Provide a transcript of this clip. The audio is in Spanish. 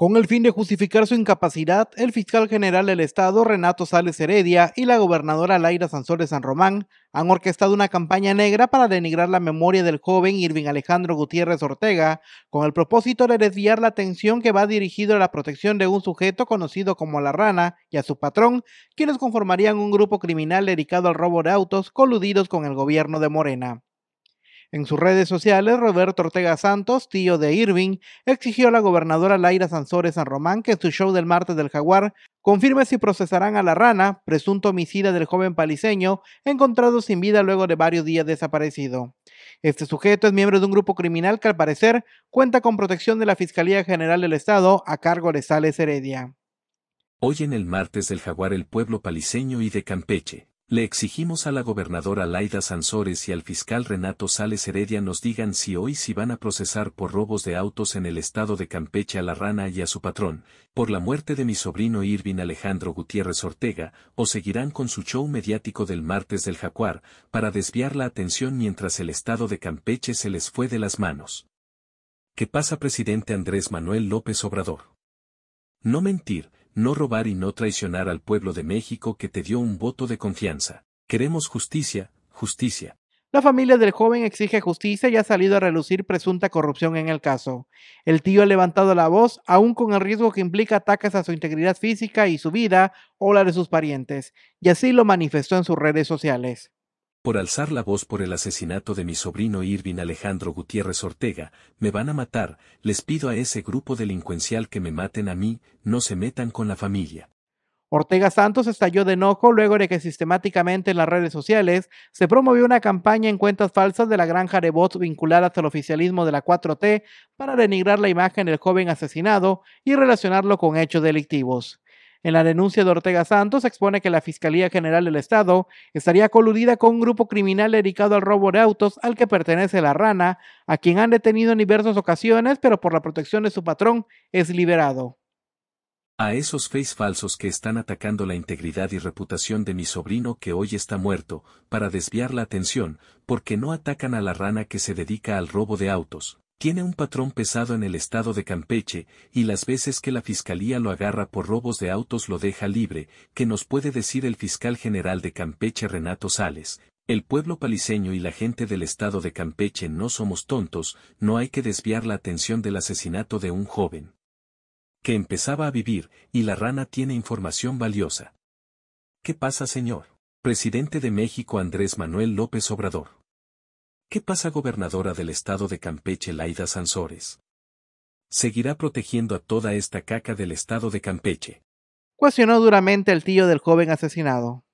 Con el fin de justificar su incapacidad, el fiscal general del Estado, Renato Sales Heredia, y la gobernadora Laira Sansores San Román han orquestado una campaña negra para denigrar la memoria del joven Irving Alejandro Gutiérrez Ortega, con el propósito de desviar la atención que va dirigido a la protección de un sujeto conocido como La Rana y a su patrón, quienes conformarían un grupo criminal dedicado al robo de autos coludidos con el gobierno de Morena. En sus redes sociales, Roberto Ortega Santos, tío de Irving, exigió a la gobernadora Laira Sansores San Román que en su show del martes del Jaguar confirme si procesarán a la rana, presunto homicida del joven paliseño, encontrado sin vida luego de varios días desaparecido. Este sujeto es miembro de un grupo criminal que al parecer cuenta con protección de la Fiscalía General del Estado a cargo de Sales Heredia. Hoy en el martes del Jaguar el pueblo paliseño y de Campeche le exigimos a la gobernadora Laida Sansores y al fiscal Renato Sales Heredia nos digan si hoy si van a procesar por robos de autos en el estado de Campeche a la rana y a su patrón, por la muerte de mi sobrino Irvin Alejandro Gutiérrez Ortega, o seguirán con su show mediático del martes del Jacuar, para desviar la atención mientras el estado de Campeche se les fue de las manos. ¿Qué pasa presidente Andrés Manuel López Obrador? No mentir, no robar y no traicionar al pueblo de México que te dio un voto de confianza. Queremos justicia, justicia. La familia del joven exige justicia y ha salido a relucir presunta corrupción en el caso. El tío ha levantado la voz, aún con el riesgo que implica ataques a su integridad física y su vida o la de sus parientes, y así lo manifestó en sus redes sociales por alzar la voz por el asesinato de mi sobrino Irvin Alejandro Gutiérrez Ortega, me van a matar, les pido a ese grupo delincuencial que me maten a mí, no se metan con la familia. Ortega Santos estalló de enojo luego de que sistemáticamente en las redes sociales se promovió una campaña en cuentas falsas de la granja de bots vinculadas al oficialismo de la 4T para denigrar la imagen del joven asesinado y relacionarlo con hechos delictivos. En la denuncia de Ortega Santos expone que la Fiscalía General del Estado estaría coludida con un grupo criminal dedicado al robo de autos al que pertenece la rana, a quien han detenido en diversas ocasiones, pero por la protección de su patrón es liberado. A esos face falsos que están atacando la integridad y reputación de mi sobrino que hoy está muerto, para desviar la atención, porque no atacan a la rana que se dedica al robo de autos. Tiene un patrón pesado en el estado de Campeche, y las veces que la fiscalía lo agarra por robos de autos lo deja libre, que nos puede decir el fiscal general de Campeche Renato Sales. El pueblo paliseño y la gente del estado de Campeche no somos tontos, no hay que desviar la atención del asesinato de un joven que empezaba a vivir, y la rana tiene información valiosa. ¿Qué pasa, señor? Presidente de México Andrés Manuel López Obrador. ¿Qué pasa gobernadora del estado de Campeche Laida Sansores? Seguirá protegiendo a toda esta caca del estado de Campeche. Cuestionó duramente el tío del joven asesinado.